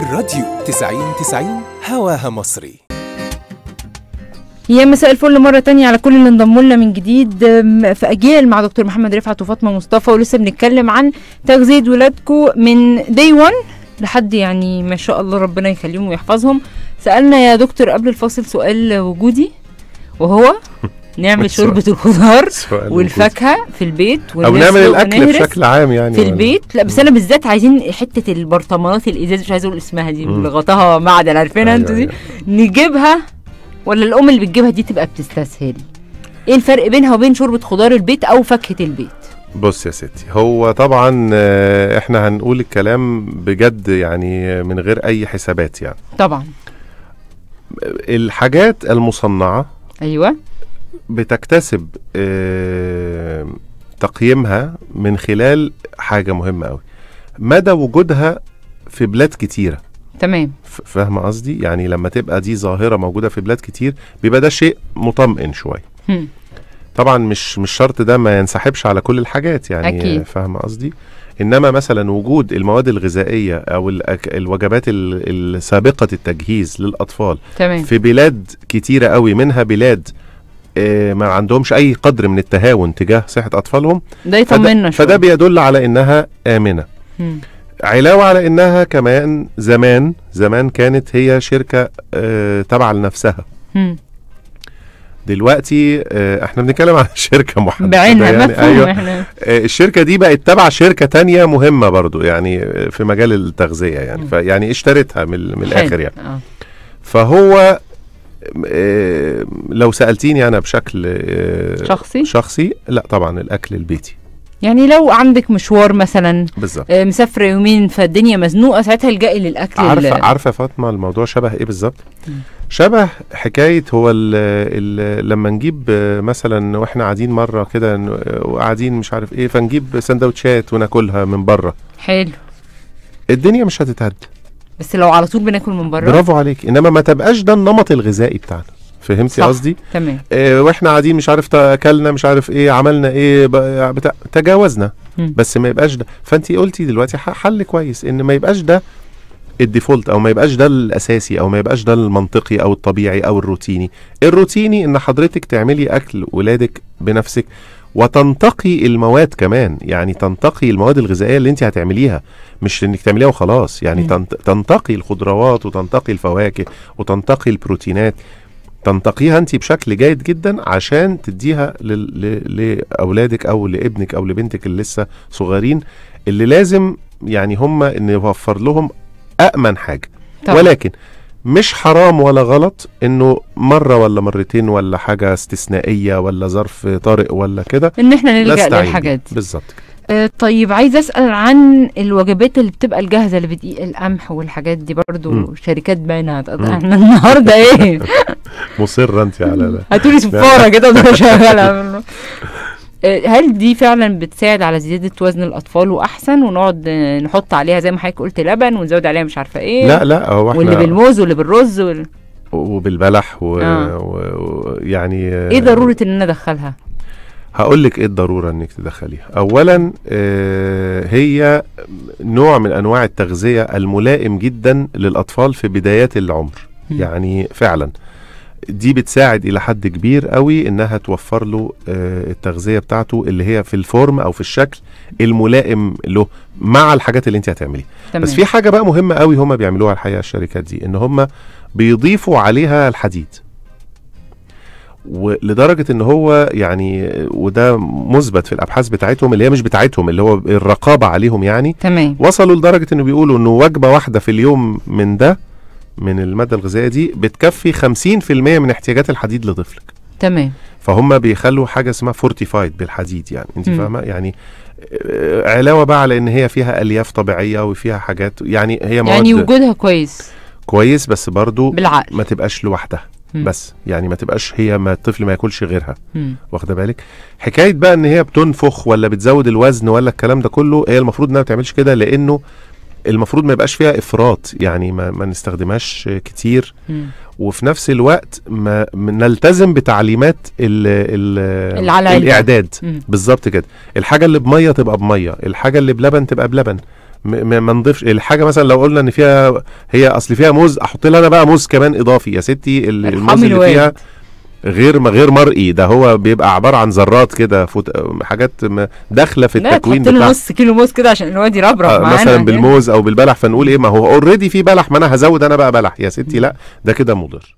الراديو 90 90 هواها مصري يا مساء الفل مرة تانية على كل اللي انضموا لنا من جديد في أجيال مع دكتور محمد رفعت وفاطمة مصطفى ولسه بنتكلم عن تغذية ولادكم من دي 1 لحد يعني ما شاء الله ربنا يخليهم ويحفظهم سألنا يا دكتور قبل الفاصل سؤال وجودي وهو نعمل شوربه الخضار والفاكهه في البيت او نعمل الاكل بشكل عام يعني في البيت لا بس انا بالذات عايزين حته البرطمانات الازاز مش عايز اقول اسمها دي غطاها معدن عارفينها أيوة، انتوا دي أيوة. نجيبها ولا الام اللي بتجيبها دي تبقى بتستسهل ايه الفرق بينها وبين شوربه خضار البيت او فاكهه البيت بص يا ستي هو طبعا آه، احنا هنقول الكلام بجد يعني من غير اي حسابات يعني طبعا الحاجات المصنعه ايوه بتكتسب آه، تقييمها من خلال حاجه مهمه قوي مدى وجودها في بلاد كتيره تمام فاهمه قصدي يعني لما تبقى دي ظاهره موجوده في بلاد كتير بيبقى ده شيء مطمئن شويه طبعا مش مش شرط ده ما ينسحبش على كل الحاجات يعني فاهمه قصدي انما مثلا وجود المواد الغذائيه او الوجبات السابقه التجهيز للاطفال تمام. في بلاد كتيره قوي منها بلاد آه، ما عندهمش اي قدر من التهاون تجاه صحه اطفالهم ده يطمنا فده, فده بيدل على انها امنه م. علاوه على انها كمان زمان زمان كانت هي شركه آه، تابعه لنفسها م. دلوقتي آه، احنا بنتكلم عن شركه محدده بعينها يعني أيوة الشركه دي بقت تبع شركه تانية مهمه برضو يعني في مجال التغذيه يعني فيعني اشترتها من, من الاخر يعني فهو لو سالتيني انا بشكل آه، شخصي شخصي لا طبعا الاكل البيتي يعني لو عندك مشوار مثلا بالظبط آه، مسافره يومين فالدنيا مزنوقه ساعتها الجئي للاكل عارفه عارفه فاطمه الموضوع شبه ايه بالظبط شبه حكايه هو الـ الـ لما نجيب آه، مثلا واحنا قاعدين مره كده وقاعدين مش عارف ايه فنجيب سندوتشات وناكلها من بره حلو الدنيا مش هتتهد بس لو على طول بناكل من بره برافو عليك انما ما تبقاش ده النمط الغذائي بتاعنا فهمتي قصدي تمام آه واحنا قاعدين مش عارف اكلنا مش عارف ايه عملنا ايه بتاع تجاوزنا مم. بس ما يبقاش ده فانت قلتي دلوقتي حل كويس ان ما يبقاش ده الديفولت او ما يبقاش ده الاساسي او ما يبقاش ده المنطقي او الطبيعي او الروتيني الروتيني ان حضرتك تعملي اكل ولادك بنفسك وتنتقي المواد كمان يعني تنتقي المواد الغذائيه اللي انت هتعمليها مش انك تعمليها وخلاص يعني تنتقي الخضروات وتنتقي الفواكه وتنتقي البروتينات تنتقيها انت بشكل جيد جدا عشان تديها لاولادك او لابنك او لبنتك اللي لسه صغيرين اللي لازم يعني هم ان يوفر لهم امن حاجه طبعا. ولكن مش حرام ولا غلط انه مره ولا مرتين ولا حاجه استثنائيه ولا ظرف طارئ ولا كده ان احنا نلجا للحاجات دي بالظبط كده آه، طيب عايز اسال عن الوجبات اللي بتبقى الجاهزه اللي بدقيق القمح والحاجات دي برضو م. شركات باينه احنا النهارده ايه مصره انت على ده هاتولي صفاره كده وانا شغاله آه، هل دي فعلا بتساعد على زياده وزن الاطفال واحسن ونقعد نحط عليها زي ما حضرتك قلت لبن ونزود عليها مش عارفه ايه لا لا هو احنا واللي بالموز واللي بالرز وال... وبالبلح ويعني آه. و... و... يعني ايه ضروره ان انا ادخلها هقول لك ايه الضروره انك تدخليها اولا آه، هي نوع من انواع التغذيه الملائم جدا للاطفال في بدايات العمر يعني فعلا دي بتساعد الى حد كبير قوي انها توفر له آه، التغذيه بتاعته اللي هي في الفورم او في الشكل الملائم له مع الحاجات اللي انت هتعمليها بس في حاجه بقى مهمه قوي هما بيعملوها الحقيقه الشركات دي ان هما بيضيفوا عليها الحديد ولدرجه ان هو يعني وده مثبت في الابحاث بتاعتهم اللي هي مش بتاعتهم اللي هو الرقابه عليهم يعني تمام وصلوا لدرجه انه بيقولوا انه وجبه واحده في اليوم من ده من الماده الغذائيه دي بتكفي 50% من احتياجات الحديد لطفلك تمام فهم بيخلوا حاجه اسمها فورتيفايد بالحديد يعني انت فاهمه يعني آه، علاوه بقى على ان هي فيها الياف طبيعيه وفيها حاجات يعني هي يعني مواد يعني وجودها كويس كويس بس برضو بالعقل ما تبقاش لوحدها بس يعني ما تبقاش هي ما الطفل ما ياكلش غيرها واخده بالك حكايه بقى ان هي بتنفخ ولا بتزود الوزن ولا الكلام ده كله هي المفروض انها ما تعملش كده لانه المفروض ما يبقاش فيها افراط يعني ما, ما نستخدمهاش كتير وفي نفس الوقت ما نلتزم بتعليمات ال ال الاعداد بالظبط كده الحاجه اللي بميه تبقى بميه الحاجه اللي بلبن تبقى بلبن ما نضيفش الحاجه مثلا لو قلنا ان فيها هي اصل فيها موز احط لها انا بقى موز كمان اضافي يا ستي الموز اللي فيها غير غير مرئي ده هو بيبقى عباره عن ذرات كده فوت... حاجات داخله في التكوين بتاع نص كيلو موز كده عشان الواد يربرب آه مثلا يعني. بالموز او بالبلح فنقول ايه ما هو اوريدي في بلح ما انا هزود انا بقى بلح يا ستي لا ده كده مضر